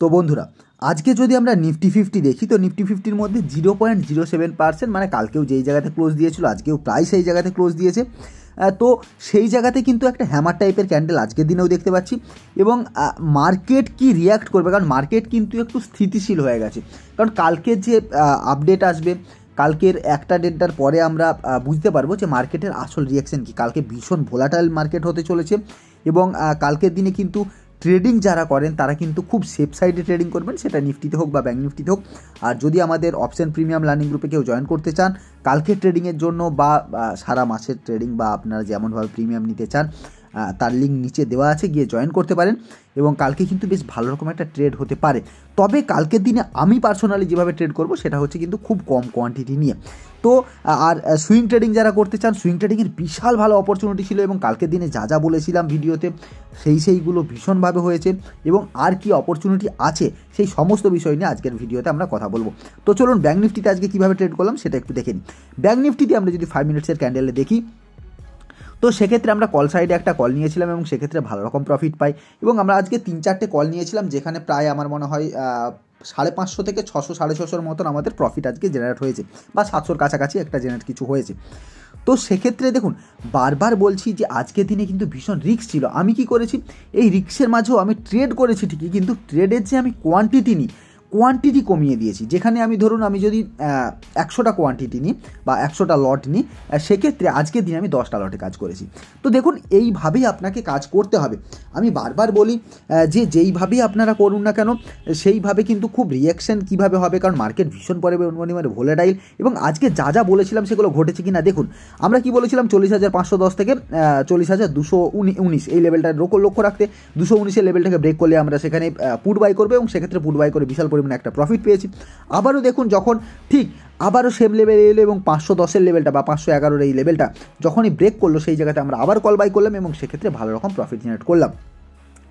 তো বন্ধুরা আজকে যদি আমরা নিফটি ফিফটি দেখি তো নিফটি ফিফটির মধ্যে zero point zero seven percent মানে কালকেও যেই জায়গাতে ক্লোজ দিয়েছিল আজকেও প্রায় সেই জায়গাতে ক্লোজ দিয়েছে তো সেই জায়গাতে কিন্তু একটা হ্যামার টাইপের ক্যান্ডেল আজকের দিনেও দেখতে পাচ্ছি এবং মার্কেট কি রিয়াক্ট করবে কারণ মার্কেট কিন্তু একটু স্থিতিশীল হয়ে গেছে কারণ কালকের যে আপডেট আসবে কালকের একটা ডেটটার পরে আমরা বুঝতে পারবো যে মার্কেটের আসল রিয়াকশান কী কালকে ভীষণ ভোলাটাইল মার্কেট হতে চলেছে এবং কালকের দিনে কিন্তু ট্রেডিং যারা করেন তারা কিন্তু খুব সেফ সাইডে ট্রেডিং করবেন সেটা নিফটিতে হোক বা ব্যাঙ্ক নিফটিতে হোক আর যদি আমাদের অপশন প্রিমিয়াম লার্নিং গ্রুপে কেউ জয়েন করতে চান কালকে ট্রেডিংয়ের জন্য বা সারা মাসের ট্রেডিং বা আপনারা যেমনভাবে প্রিমিয়াম নিতে চান তার লিঙ্ক নিচে দেওয়া আছে গিয়ে জয়েন করতে পারেন এবং কালকে কিন্তু বেশ ভালো রকম একটা ট্রেড হতে পারে তবে কালকের দিনে আমি পার্সোনালি যেভাবে ট্রেড করব সেটা হচ্ছে কিন্তু খুব কম কোয়ান্টিটি নিয়ে তো আর সুইং ট্রেডিং যারা করতে চান সুইং ট্রেডিংয়ের বিশাল ভালো অপরচুনিটি ছিল এবং কালকের দিনে যা যা বলেছিলাম ভিডিওতে সেই সেইগুলো ভীষণভাবে হয়েছে এবং আর কি অপরচুনিটি আছে সেই সমস্ত বিষয় নিয়ে আজকের ভিডিওতে আমরা কথা বলবো তো চলুন ব্যাঙ্ক নিফটিতে আজকে কীভাবে ট্রেড করলাম সেটা একটু দেখে নিই ব্যাঙ্ক নিফটিতে আমরা যদি ফাইভ মিনিটসের ক্যান্ডেলে দেখি তো সেক্ষেত্রে আমরা কল সাইডে একটা কল নিয়েছিলাম এবং সেক্ষেত্রে ভালো রকম প্রফিট পাই এবং আমরা আজকে তিন চারটে কল নিয়েছিলাম যেখানে প্রায় আমার মনে হয় সাড়ে পাঁচশো থেকে ছশো সাড়ে ছশোর মতন আমাদের প্রফিট আজকে জেনারেট হয়েছে বা সাতশোর কাছাকাছি একটা জেনারেট কিছু হয়েছে তো সেক্ষেত্রে দেখুন বারবার বলছি যে আজকের দিনে কিন্তু ভীষণ রিক্স ছিল আমি কি করেছি এই রিক্সের মাঝেও আমি ট্রেড করেছি ঠিকই কিন্তু ট্রেডের যে আমি কোয়ান্টিটি নিই কোয়ান্টিটি কমিয়ে দিয়েছি যেখানে আমি ধরুন আমি যদি একশোটা কোয়ান্টিটি নিই বা একশোটা লট নিই সেক্ষেত্রে আজকের দিনে আমি দশটা লটে কাজ করেছি তো দেখুন এইভাবেই আপনাকে কাজ করতে হবে আমি বারবার বলি যে যেইভাবেই আপনারা করুন না কেন সেইভাবে কিন্তু খুব রিয়াকশান কীভাবে হবে কারণ মার্কেট ভীষণ পরে ভোলে ভোলাটাইল এবং আজকে যা যা বলেছিলাম সেগুলো ঘটেছে কি না দেখুন আমরা কি বলেছিলাম চল্লিশ হাজার পাঁচশো দশ থেকে চল্লিশ হাজার দুশো উনিশ এই লেভেলটা লক্ষ্য রাখতে দুশো উনিশের লেভেলটাকে ব্রেক করলে আমরা সেখানে পুট বাই করবে এবং সেক্ষেত্রে পুট বাই করে বিশাল পরিমাণে একটা প্রফিট পেয়েছি আবারও দেখুন যখন ঠিক আবারও সেম লেভেলে এলো এবং পাঁচশো দশের লেভেলটা বা পাঁচশো এগারোর এই লেভেলটা যখনই ব্রেক করলো সেই জায়গাতে আমরা আবার কল বাই করলাম এবং সেক্ষেত্রে ভালো রকম প্রফিট জেনারেট করলাম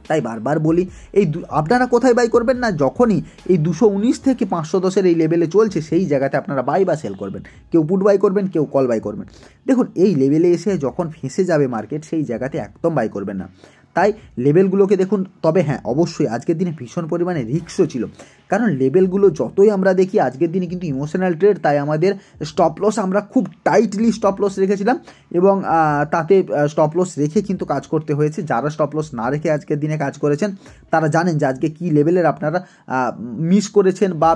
তাই বারবার বলি এই আপনারা কোথায় বাই করবেন না যখনই এই দুশো উনিশ থেকে পাঁচশো দশের এই লেভেলে চলছে সেই জায়গাতে আপনারা বাই বা সেল করবেন কেউ পুট বাই করবেন কেউ কল বাই করবেন দেখুন এই লেভেলে এসে যখন ফেঁসে যাবে মার্কেট সেই জায়গাতে একদম বাই করবেন না তাই লেভেলগুলোকে দেখুন তবে হ্যাঁ অবশ্যই আজকের দিনে ভীষণ পরিমাণে রিক্সও ছিল কারণ লেভেলগুলো যতই আমরা দেখি আজকের দিনে কিন্তু ইমোশনাল ট্রেড তাই আমাদের স্টপ লস আমরা খুব টাইটলি স্টপ লস রেখেছিলাম এবং তাতে স্টপ লস রেখে কিন্তু কাজ করতে হয়েছে যারা স্টপ লস না রেখে আজকের দিনে কাজ করেছেন তারা জানেন যে আজকে কী লেভেলের আপনারা মিস করেছেন বা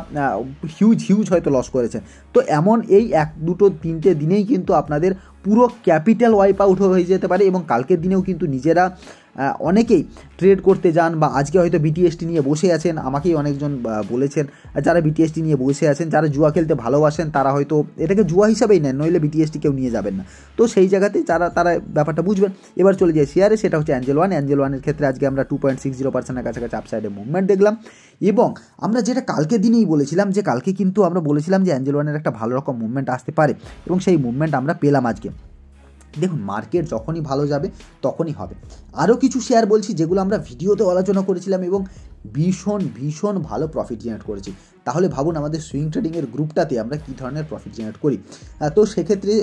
হিউজ হিউজ হয়তো লস করেছেন তো এমন এই এক দুটো তিনটে দিনেই কিন্তু আপনাদের পুরো ক্যাপিটাল ওয়াইপ আউট হয়ে যেতে পারে এবং কালকের দিনেও কিন্তু নিজেরা অনেকেই ট্রেড করতে যান বা আজকে হয়তো বিটিএসটি নিয়ে বসে আছেন আমাকেই অনেকজন বলেছেন যারা বিটিএসটি নিয়ে বসে আছেন যারা জুয়া খেলতে ভালোবাসেন তারা হয়তো এটাকে জুয়া হিসাবেই নেন নইলে বিটিএসটি কেউ নিয়ে যাবেন না তো সেই জায়গাতে যারা তারা ব্যাপারটা বুঝবেন এবার চলে যায় শেয়ারে সেটা হচ্ছে অ্যাঞ্জেল ওয়ান অ্যাঞ্জেল ওয়ানের ক্ষেত্রে আজকে আমরা টু পয়েন্ট সিক্স জিরো পার্সেন্টের কাছাকাছি আপসাইডে মুভমেন্ট দেখলাম এবং আমরা যেটা কালকে দিনেই বলেছিলাম যে কালকে কিন্তু আমরা বলেছিলাম যে অ্যাঞ্জেল ওয়ানের একটা ভালো রকম মুভমেন্ট আসতে পারে এবং সেই মুভমেন্ট আমরা পেলাম আজকে দেখুন মার্কেট যখনই ভালো যাবে তখনই হবে আরও কিছু শেয়ার বলছি যেগুলো আমরা ভিডিওতেও আলোচনা করেছিলাম এবং ভীষণ ভীষণ ভালো প্রফিট জেনারেট করেছি তাহলে ভাবুন আমাদের সুইং ট্রেডিংয়ের গ্রুপটাতে আমরা কী ধরনের প্রফিট জেনারেট করি তো সেক্ষেত্রে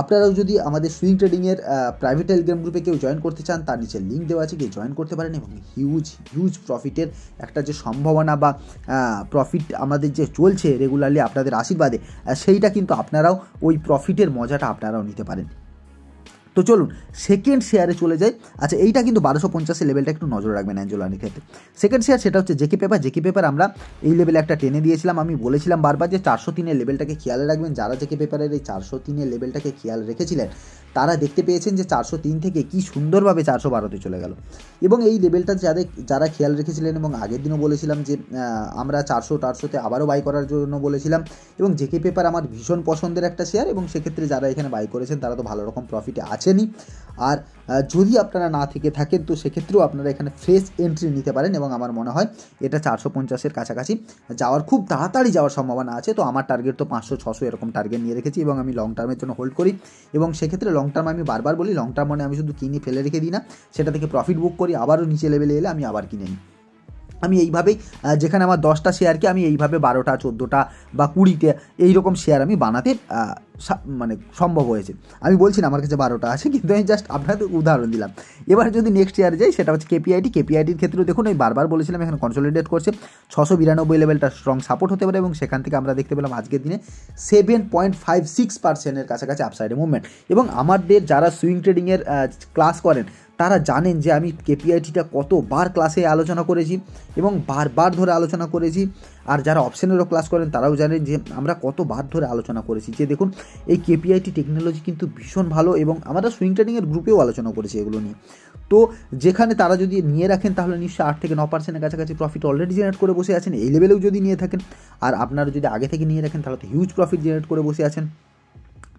আপনারাও যদি আমাদের সুইং ট্রেডিংয়ের প্রাইভেট টেলিগ্রাম গ্রুপে কেউ জয়েন করতে চান তার নিচে লিঙ্ক দেওয়া আছে কেউ জয়েন করতে পারেন এবং হিউজ হিউজ প্রফিটের একটা যে সম্ভাবনা বা প্রফিট আমাদের যে চলছে রেগুলারলি আপনাদের আশীর্বাদে সেইটা কিন্তু আপনারাও ওই প্রফিটের মজাটা আপনারাও নিতে পারেন তো চলুন সেকেন্ড শেয়ারে চলে যাই আচ্ছা এইটা কিন্তু বারোশো পঞ্চাশের লেভেলটা একটু নজর রাখবেন অ্যাঞ্জোলানির ক্ষেত্রে সেকেন্ড শেয়ার সেটা হচ্ছে জেকি পেপার জেকি পেপার আমরা এই লেভেলে একটা টেনে দিয়েছিলাম আমি বলেছিলাম বারবার যে চারশো তিনের লেভেলটাকে খেয়াল রাখবেন যারা জেকে পেপারের এই চারশো তিনের লেভেলটাকে খেয়াল রেখেছিলেন তারা দেখতে পেয়েছেন যে চারশো তিন থেকে কি সুন্দরভাবে চারশো বারোতে চলে গেল এবং এই লেভেলটা যাদের যারা খেয়াল রেখেছিলেন এবং আগের দিনও বলেছিলাম যে আমরা চারশো টারশোতে আবারও বাই করার জন্য বলেছিলাম এবং জেকে পেপার আমার ভীষণ পছন্দের একটা শেয়ার এবং সেক্ষেত্রে যারা এখানে বাই করেছেন তারা তো ভালো রকম প্রফিটে আছে আসেনি আর যদি আপনারা না থেকে থাকেন তো সেক্ষেত্রেও আপনারা এখানে ফ্রেশ এন্ট্রি নিতে পারেন এবং আমার মনে হয় এটা চারশো পঞ্চাশের কাছাকাছি যাওয়ার খুব তাড়াতাড়ি যাওয়ার সম্ভাবনা আছে তো আমার টার্গেট তো পাঁচশো ছশো এরকম টার্গেট নিয়ে রেখেছি এবং আমি লং টার্মের জন্য হোল্ড করি এবং সেক্ষেত্রে লং টার্ম আমি বারবার বলি লং টার্ম মানে আমি শুধু কিনে ফেলে রেখে দিই না সেটা থেকে প্রফিট বুক করি আবারও নিচে লেভেলে এলে আমি আবার কিনে নিই আমি এইভাবেই যেখানে আমার দশটা শেয়ারকে আমি এইভাবে বারোটা চোদ্দোটা বা কুড়িতে এইরকম শেয়ার আমি বানাতে মানে সম্ভব হয়েছে আমি বলছি না আমার কাছে বারোটা আছে কিন্তু আমি জাস্ট আপনাদের উদাহরণ দিলাম এবার যদি নেক্সট ইয়ার যাই সেটা হচ্ছে কেপিআইটি কেপিআইটির ক্ষেত্রে দেখুন আমি বারবার বলেছিলাম এখানে কনসোলিডেট করছে ছশো বিরানব্বই লেভেলটা স্ট্রং সাপোর্ট হতে পারে এবং সেখান থেকে আমরা দেখতে পেলাম আজকের দিনে সেভেন পয়েন্ট ফাইভ সিক্স পার্সেন্টের কাছাকাছি আপসাইডে মুভমেন্ট এবং আমাদের যারা সুইং ট্রেডিংয়ের ক্লাস করেন তারা জানেন যে আমি কেপিআইটিটা কতবার ক্লাসে আলোচনা করেছি এবং বারবার ধরে আলোচনা করেছি আর যারা অপশনেরও ক্লাস করেন তারাও জানেন যে আমরা কতবার ধরে আলোচনা করেছি যে দেখুন এই কেপিআইটি টেকনোলজি কিন্তু ভীষণ ভালো এবং আমরা সুইং ট্রেডিংয়ের গ্রুপেও আলোচনা করেছি এগুলো নিয়ে তো যেখানে তারা যদি নিয়ে রাখেন তাহলে নিশ্চয়ই আট থেকে ন পার্সেন্টের কাছাকাছি প্রফিট অলরেডি জেনারেট করে বসে আছেন এই লেভেলেও যদি নিয়ে থাকেন আর আপনারা যদি আগে থেকে নিয়ে রাখেন তাহলে তো হিউজ প্রফিট জেনারেট করে বসে আছেন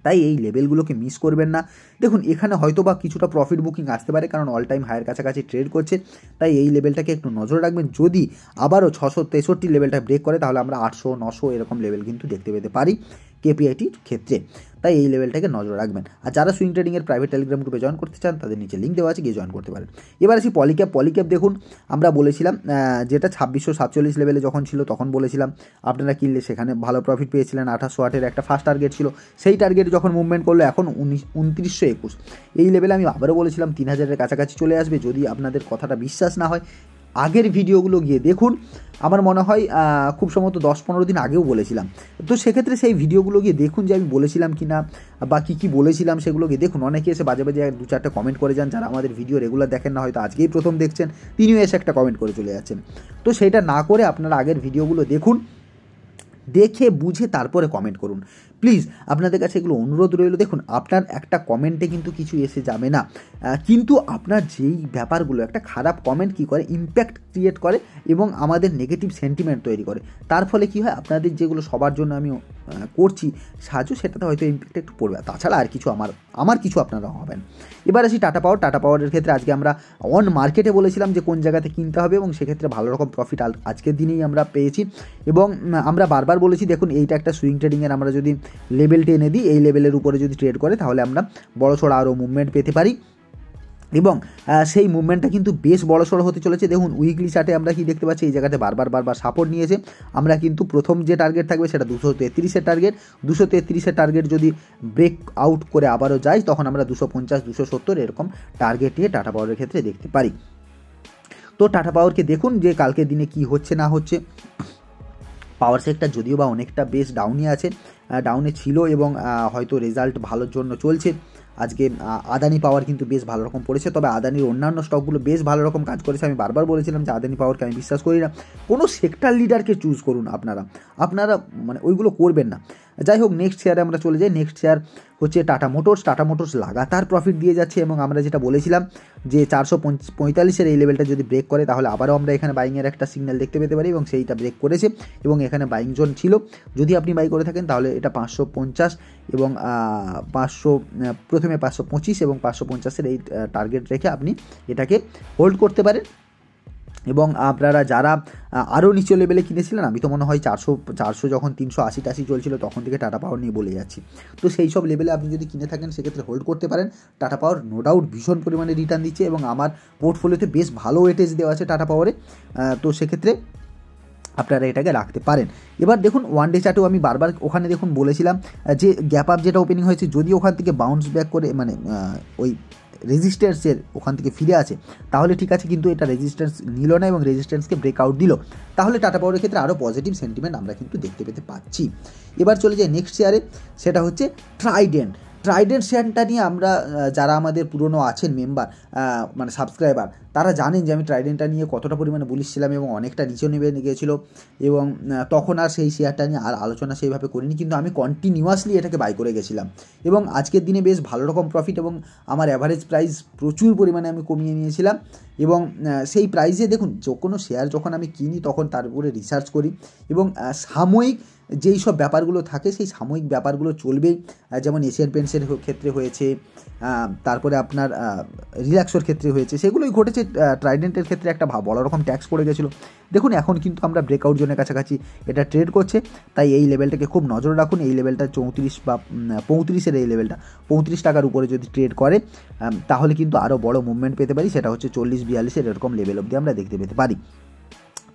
তাই এই লেভেলগুলোকে মিস করবেন না দেখুন এখানে হয়তো বা কিছুটা প্রফিট বুকিং আসতে পারে কারণ অল টাইম হায়ের কাছাকাছি ট্রেড করছে তাই এই লেভেলটাকে একটু নজর রাখবেন যদি আবারও ছশো তেষট্টি লেভেলটা ব্রেক করে তাহলে আমরা আটশো নশো এরকম লেভেল কিন্তু দেখতে পেতে পারি কেপিআইটির ক্ষেত্রে তাই এই লেভেলটাকে নজর রাখবেন আর যারা সুইং ট্রেডিংয়ের প্রাইভেট টেলিগ্রাম গ্রুপে জয়েন করতে চান তাদের নিচে লিঙ্ক দেওয়া আছে গিয়ে জয়েন করতে পারেন এবার আসি পলিক্যাপ পলিক্যাপ দেখুন আমরা বলেছিলাম যেটা ছাব্বিশশো সাতচল্লিশ লেভেলে যখন ছিল তখন বলেছিলাম আপনারা কিনলে সেখানে ভালো প্রফিট পেয়েছিলেন আঠাশশো আটের একটা ফার্স্ট টার্গেট ছিল সেই টার্গেট যখন মুভমেন্ট করলো এখন উনিশ উনত্রিশশো একুশ এই লেভেলে আমি আবারও বলেছিলাম তিন হাজারের কাছাকাছি চলে আসবে যদি আপনাদের কথাটা বিশ্বাস না হয় আগের ভিডিওগুলো গিয়ে দেখুন আমার মনে হয় খুব সম্ভবত দশ পনেরো দিন আগেও বলেছিলাম তো সেক্ষেত্রে সেই ভিডিওগুলো গিয়ে দেখুন যে আমি বলেছিলাম কি না বা কী কী বলেছিলাম সেগুলো গিয়ে দেখুন অনেকে এসে বাজে বাজে দু চারটা কমেন্ট করে যান যারা আমাদের ভিডিও রেগুলার দেখেন না হয়তো আজকেই প্রথম দেখছেন তিনিও এসে একটা কমেন্ট করে চলে যাচ্ছেন তো সেটা না করে আপনারা আগের ভিডিওগুলো দেখুন দেখে বুঝে তারপরে কমেন্ট করুন প্লিজ আপনাদের কাছে এগুলো অনুরোধ রইল দেখুন আপনার একটা কমেন্টে কিন্তু কিছু এসে যাবে না কিন্তু আপনার যেই ব্যাপারগুলো একটা খারাপ কমেন্ট কী করে ইম্প্যাক্ট ক্রিয়েট করে এবং আমাদের নেগেটিভ সেন্টিমেন্ট তৈরি করে তার ফলে কী হয় আপনাদের যেগুলো সবার জন্য আমি করছি সাহায্য সেটাতে হয়তো ইম্প্যাক্ট একটু পড়বে তাছাড়া আর কিছু আমার আমার কিছু আপনারা হবেন এবার আসি টাটা পাওয়ার টাটা পাওয়ারের ক্ষেত্রে আজকে আমরা অন মার্কেটে বলেছিলাম যে কোন জায়গাতে কিনতে হবে এবং সেক্ষেত্রে ভালো রকম প্রফিট আজকের দিনেই আমরা পেয়েছি এবং আমরা বারবার বলেছি দেখুন এইটা একটা সুইং ট্রেডিংয়ের আমরা যদি লেভেলটি এনে দিই এই লেভেলের উপরে যদি ট্রেড করে তাহলে আমরা বড়সড় আরও মুভমেন্ট পেতে পারি এবং সেই মুভমেন্টটা কিন্তু বেশ বড় সড় হতে চলেছে দেখুন উইকলি চার্টে আমরা কি দেখতে পাচ্ছি এই জায়গাতে বারবার বারবার সাপোর্ট নিয়েছে আমরা কিন্তু প্রথম যে টার্গেট থাকবে সেটা দুশো তেত্রিশের টার্গেট দুশো তেত্রিশের টার্গেট যদি ব্রেক আউট করে আবারও যাই তখন আমরা দুশো পঞ্চাশ দুশো সত্তর এরকম টার্গেট নিয়ে টাটা পাওয়ারের ক্ষেত্রে দেখতে পারি তো টাটা পাওয়ারকে দেখুন যে কালকের দিনে কি হচ্ছে না হচ্ছে পাওয়ার সেক্টর যদিও বা অনেকটা বেশ ডাউনে আছে ডাউনে ছিল এবং হয়তো রেজাল্ট ভালোর জন্য চলছে আজকে আদানি পাওয়ার কিন্তু বেশ ভালো রকম পড়েছে তবে আদানির অন্যান্য স্টকগুলো বেশ ভালো রকম কাজ করেছে আমি বারবার বলেছিলাম যে আদানি পাওয়ারকে আমি বিশ্বাস করি না কোনো সেক্টর লিডারকে চুজ করুন আপনারা আপনারা মানে ওইগুলো করবেন না যাই হোক নেক্সট শেয়ারে আমরা চলে যাই নেক্সট শেয়ার হচ্ছে টাটা মোটরস টাটা মোটরস লাগাতার প্রফিট দিয়ে যাচ্ছে এবং আমরা যেটা বলেছিলাম যে চারশো পঁয়তাল্লিশের এই লেভেলটা যদি ব্রেক করে তাহলে আবারও আমরা এখানে বাইংয়ের একটা সিগন্যাল দেখতে পেতে পারি এবং সেইটা ব্রেক করেছে এবং এখানে বাইং জোন ছিল যদি আপনি বাই করে থাকেন তাহলে এটা পাঁচশো পঞ্চাশ এবং পাঁচশো প্রথমে পাঁচশো পঁচিশ এবং পাঁচশো পঞ্চাশের এই টার্গেট রেখে আপনি এটাকে হোল্ড করতে পারেন এবং আপনারা যারা আরও নিচু লেভেলে কিনেছিলেন আমি তো মনে হয় চারশো চারশো যখন তিনশো আশি টাশি চলছিল তখন থেকে টাটা পাওয়ার নিয়ে বলে যাচ্ছি তো সেই সব লেভেলে আপনি যদি কিনে থাকেন সেক্ষেত্রে হোল্ড করতে পারেন টাটা পাওয়ার নো ডাউট ভীষণ পরিমাণে রিটার্ন দিচ্ছে এবং আমার পোর্টফোলিওতে বেশ ভালো ওয়েটেজ দেওয়া আছে টাটা পাওয়ারে তো সেক্ষেত্রে আপনারা এটাকে রাখতে পারেন এবার দেখুন ওয়ান ডে চার্টেও আমি বারবার ওখানে দেখুন বলেছিলাম যে গ্যাপ আপ যেটা ওপেনিং হয়েছে যদি ওখান থেকে বাউন্স ব্যাক করে মানে ওই রেজিস্ট্যান্সের ওখান থেকে ফিরে আসে তাহলে ঠিক আছে কিন্তু এটা রেজিস্ট্যান্স নিল না এবং রেজিস্ট্যান্সকে ব্রেকআউট দিল তাহলে টাটা পাওয়ারের ক্ষেত্রে আরও পজিটিভ সেন্টিমেন্ট আমরা কিন্তু দেখতে পেতে পাচ্ছি এবার চলে যাই নেক্সট শেয়ারে সেটা হচ্ছে ট্রাইডেন্ট ট্রাইডেন্ট শেয়ারটা নিয়ে আমরা যারা আমাদের পুরনো আছেন মেম্বার মানে সাবস্ক্রাইবার তারা জানেন যে আমি ট্রাইডেন্টটা নিয়ে কতটা পরিমাণে বুলিশ ছিলাম এবং অনেকটা নিচে নেমে গিয়েছিল এবং তখন আর সেই শেয়ারটা নিয়ে আর আলোচনা সেইভাবে করিনি কিন্তু আমি কন্টিনিউয়াসলি এটাকে বাই করে গেছিলাম এবং আজকের দিনে বেশ ভালো রকম প্রফিট এবং আমার অ্যাভারেজ প্রাইস প্রচুর পরিমাণে আমি কমিয়ে নিয়েছিলাম এবং সেই প্রাইসে দেখুন যে কোনো শেয়ার যখন আমি কিনি তখন তার উপরে রিসার্চ করি এবং সাময়িক যেই সব ব্যাপারগুলো থাকে সেই সাময়িক ব্যাপারগুলো চলবেই যেমন এশিয়ান পেন্টসের ক্ষেত্রে হয়েছে তারপরে আপনার রিল্যাক্সোর ক্ষেত্রে হয়েছে সেগুলোই ঘটেছে ট্রাইডেন্টের ক্ষেত্রে একটা বড় রকম ট্যাক্স পড়ে গেছিলো দেখুন এখন কিন্তু আমরা ব্রেকআউট জোনের কাছাকাছি এটা ট্রেড করছে তাই এই লেভেলটাকে খুব নজর রাখুন এই লেভেলটা চৌত্রিশ বা পঁয়ত্রিশের এই লেভেলটা পঁয়ত্রিশ টাকার উপরে যদি ট্রেড করে তাহলে কিন্তু আরও বড় মুভমেন্ট পেতে পারি সেটা হচ্ছে চল্লিশ বিয়াল্লিশের এরকম লেভেল অবধি আমরা দেখতে পেতে পারি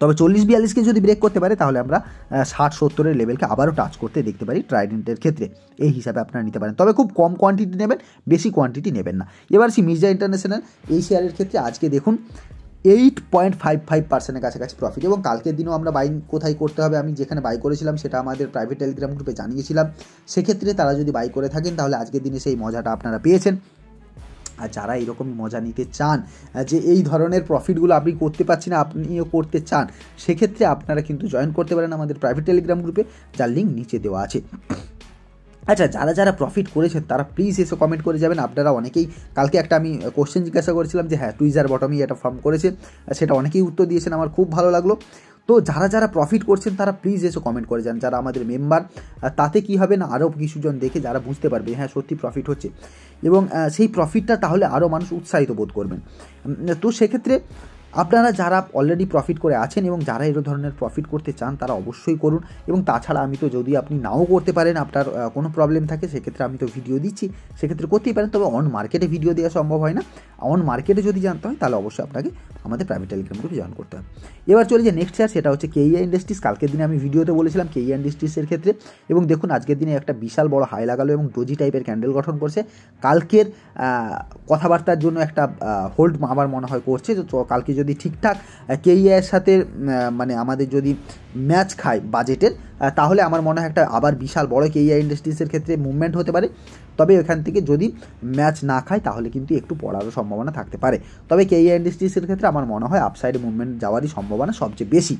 তবে চল্লিশ বিয়াল্লিশকে যদি ব্রেক করতে পারে তাহলে আমরা ষাট সত্তরের লেভেলকে আবারও টাচ করতে দেখতে পারি ট্রাইডেন্টের ক্ষেত্রে এই হিসাবে আপনারা নিতে পারেন তবে খুব কম কোয়ান্টিটি নেবেন বেশি কোয়ান্টিটি নেবেন না এবার সি মির্জা ইন্টারন্যাশনাল এই শেয়ারের ক্ষেত্রে আজকে দেখুন এইট পয়েন্ট ফাইভ ফাইভ পার্সেন্টের কাছাকাছি প্রফিট এবং কালকের দিনও আমরা বাইং কোথায় করতে হবে আমি যেখানে বাই করেছিলাম সেটা আমাদের প্রাইভেট টেলিগ্রাম গ্রুপে জানিয়েছিলাম সেক্ষেত্রে তারা যদি বাই করে থাকেন তাহলে আজকের দিনে সেই মজাটা আপনারা পেয়েছেন আর যারা এরকম মজা নিতে চান যে এই ধরনের প্রফিটগুলো আপনি করতে পারছি না আপনিও করতে চান সেক্ষেত্রে আপনারা কিন্তু জয়েন করতে পারেন আমাদের প্রাইভেট টেলিগ্রাম গ্রুপে যার লিঙ্ক নিচে দেওয়া আছে আচ্ছা যারা যারা প্রফিট করেছেন তারা প্লিজ এসে কমেন্ট করে যাবেন আপনারা অনেকেই কালকে একটা আমি কোশ্চেন জিজ্ঞাসা করেছিলাম যে হ্যাঁ টুইজার বটমি এটা ফর্ম করেছে সেটা অনেকেই উত্তর দিয়েছেন আমার খুব ভালো লাগলো তো যারা যারা প্রফিট করছেন তারা প্লিজ এসে কমেন্ট করে যান যারা আমাদের মেম্বার তাতে কি হবে না আরও কিছুজন দেখে যারা বুঝতে পারবে হ্যাঁ সত্যি প্রফিট হচ্ছে এবং সেই প্রফিটটা তাহলে আরও মানুষ উৎসাহিত বোধ করবেন তো সেক্ষেত্রে আপনারা যারা অলরেডি প্রফিট করে আছেন এবং যারা এরো ধরনের প্রফিট করতে চান তারা অবশ্যই করুন এবং তাছাড়া আমি তো যদি আপনি নাও করতে পারেন আপনার কোনো প্রবলেম থাকে সেক্ষেত্রে আমি তো ভিডিও দিচ্ছি সেক্ষেত্রে করতেই পারেন তবে অন মার্কেটে ভিডিও দেওয়া সম্ভব হয় না অন মার্কেটে যদি জানতে হয় তাহলে অবশ্যই আপনাকে আমাদের প্রাইভেট গ্রুপে জয়েন করতে হয় এবার চলে যে নেক্সট শেয়ার সেটা হচ্ছে কেইয়া ইন্ডাস্ট্রিজ e কালকের দিনে আমি ভিডিওতে বলেছিলাম কেইয়া ইন্ডাস্ট্রিজের e ক্ষেত্রে এবং দেখুন আজকের দিনে একটা বিশাল বড় হাই লাগালো এবং ডোজি টাইপের ক্যান্ডেল গঠন করছে কালকের কথাবার্তার জন্য একটা হোল্ড আমার মনে হয় করছে তো কালকে যদি ঠিকঠাক কেইয়া e সাথে মানে আমাদের যদি ম্যাচ খায় বাজেটের তাহলে আমার মনে হয় একটা আবার বিশাল বড় কেইআই ইন্ডাস্ট্রিজের ক্ষেত্রে মুভমেন্ট হতে পারে তবে এখান থেকে যদি ম্যাচ না খায় তাহলে কিন্তু একটু পড়ারও সম্ভাবনা থাকতে পারে তবে কেইয়া ইন্ডাস্ট্রিজের ক্ষেত্রে আমার মনে হয় আপসাইড মুভমেন্ট যাওয়ারই সম্ভাবনা সবচেয়ে বেশি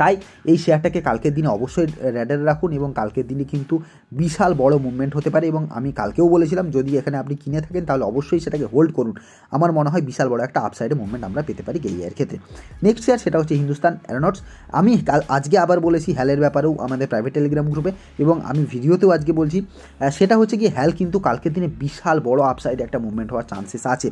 তাই এই শেয়ারটাকে কালকের দিনে অবশ্যই র্যাডারে রাখুন এবং কালকের দিনে কিন্তু বিশাল বড় মুভমেন্ট হতে পারে এবং আমি কালকেও বলেছিলাম যদি এখানে আপনি কিনে থাকেন তাহলে অবশ্যই সেটাকে হোল্ড করুন আমার মনে হয় বিশাল বড় একটা আপসাইডে মুভমেন্ট আমরা পেতে পারি কেরিয়ার ক্ষেত্রে নেক্সট শেয়ার সেটা হচ্ছে হিন্দুস্তান অ্যারোনটস আমি কাল আজকে আবার বলেছি হ্যালের ব্যাপারেও আমাদের প্রাইভেট টেলিগ্রাম গ্রুপে এবং আমি ভিডিওতেও আজকে বলছি সেটা হচ্ছে কি হ্যাল কিন্তু কালকের দিনে বিশাল বড় আপসাইডে একটা মুভমেন্ট হওয়ার চান্সেস আছে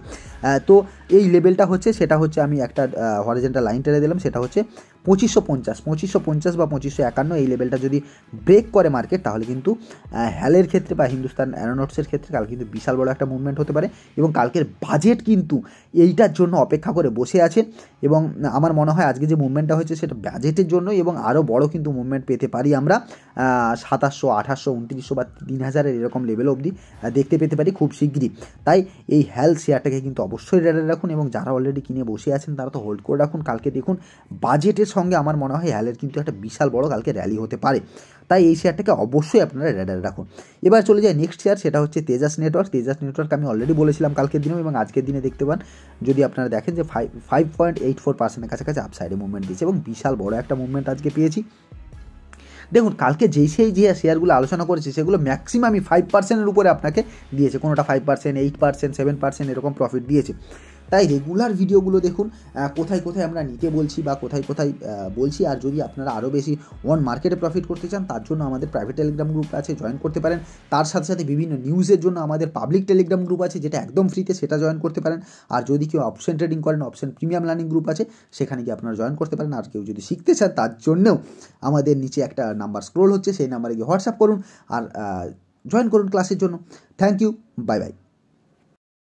তো এই লেভেলটা হচ্ছে সেটা হচ্ছে আমি একটা হরিজেন্টাল লাইন টেনে দিলাম সেটা হচ্ছে পঁচিশশো পঞ্চাশ পঁচিশশো পঞ্চাশ বা পঁচিশশো একান্ন এই লেভেলটা যদি ব্রেক করে মার্কেট তাহলে কিন্তু হ্যালের ক্ষেত্রে বা হিন্দুস্তান অ্যারোনটসের ক্ষেত্রে কাল কিন্তু বিশাল বড় একটা মুভমেন্ট হতে পারে এবং কালকের বাজেট কিন্তু এইটার জন্য অপেক্ষা করে বসে আছে এবং আমার মনে হয় আজকে যে মুভমেন্টটা হয়েছে সেটা বাজেটের জন্য এবং আরও বড় কিন্তু মুভমেন্ট পেতে পারি আমরা সাতাশশো আঠাশশো উনত্রিশশো বা তিন হাজারের এরকম লেভেল অবধি দেখতে পেতে পারি খুব শীঘ্রই তাই এই হ্যাল শেয়ারটাকে কিন্তু অবশ্যই রেডে রাখুন এবং যারা অলরেডি কিনে বসে আছেন তারা তো হোল্ড করে রাখুন কালকে দেখুন বাজেটের সঙ্গে আমার মনে হয় অ্যালের কিন্তু একটা বিশাল বড় কালকে র্যালি হতে পারে তাই এই শেয়ারটাকে অবশ্যই আপনারা রেডারে রাখুন এবার চলে যায় নেক্সট শেয়ার সেটা হচ্ছে তেজাস নেটওয়ার্ক তেজাস নেটওয়ার্ক আমি অলরেডি বলেছিলাম কালকের দিনেও এবং আজকের দিনে দেখতে পান যদি আপনারা দেখেন যে five five point eight four পার্সেন্টের কাছাকাছি আপসাইডে মুভমেন্ট দিয়েছে এবং বিশাল বড় একটা মুভমেন্ট আজকে পেয়েছি দেখুন কালকে যেই সেই যে শেয়ারগুলো আলোচনা করেছি সেগুলো ম্যাক্সিমামই ফাইভ পার্সেন্টের উপরে আপনাকে দিয়েছে কোনোটা five percent eight percent seven percent এরকম প্রফিট দিয়েছে তাই রেগুলার ভিডিওগুলো দেখুন কোথায় কোথায় আমরা নিতে বলছি বা কোথায় কোথায় বলছি আর যদি আপনারা আরও বেশি অন মার্কেটে প্রফিট করতে চান তার জন্য আমাদের প্রাইভেট টেলিগ্রাম গ্রুপ আছে জয়েন করতে পারেন তার সাথে সাথে বিভিন্ন নিউজের জন্য আমাদের পাবলিক টেলিগ্রাম গ্রুপ আছে যেটা একদম ফ্রিতে সেটা জয়েন করতে পারেন আর যদি কেউ অপশন ট্রেডিং করেন অপশন প্রিমিয়াম লার্নিং গ্রুপ আছে সেখানে গিয়ে আপনারা জয়েন করতে পারেন আর কেউ যদি শিখতে চান তার জন্যেও আমাদের নিচে একটা নাম্বার স্ক্রোল হচ্ছে সেই নাম্বারে গিয়ে হোয়াটসঅ্যাপ করুন আর জয়েন করুন ক্লাসের জন্য থ্যাংক ইউ বাই বাই